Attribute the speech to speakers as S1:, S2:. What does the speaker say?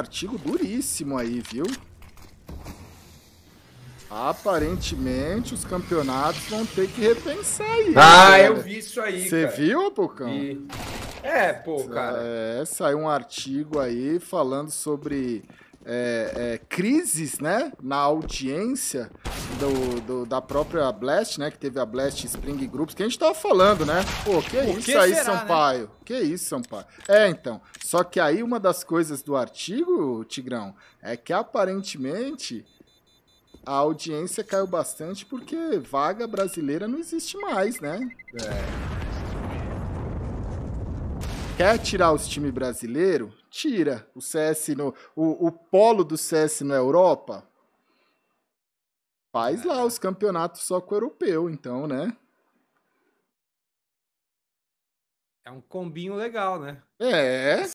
S1: artigo duríssimo aí, viu? Aparentemente, os campeonatos vão ter que repensar isso. Ah, né? eu vi isso aí, Você viu, Pocão? Vi. É, pô, cara. É, saiu um artigo aí falando sobre é, é, crises, né, na audiência do, do, da própria Blast, né? Que teve a Blast Spring Groups, que a gente tava falando, né? Pô, que é isso que aí, será, Sampaio? Né? Que isso, Sampaio? É, então. Só que aí uma das coisas do artigo, Tigrão, é que aparentemente a audiência caiu bastante porque vaga brasileira não existe mais, né? É. Quer tirar os times brasileiros? Tira. O CS no. O, o polo do CS na Europa? Faz lá os campeonatos só com o europeu, então, né? É um combinho legal, né? É.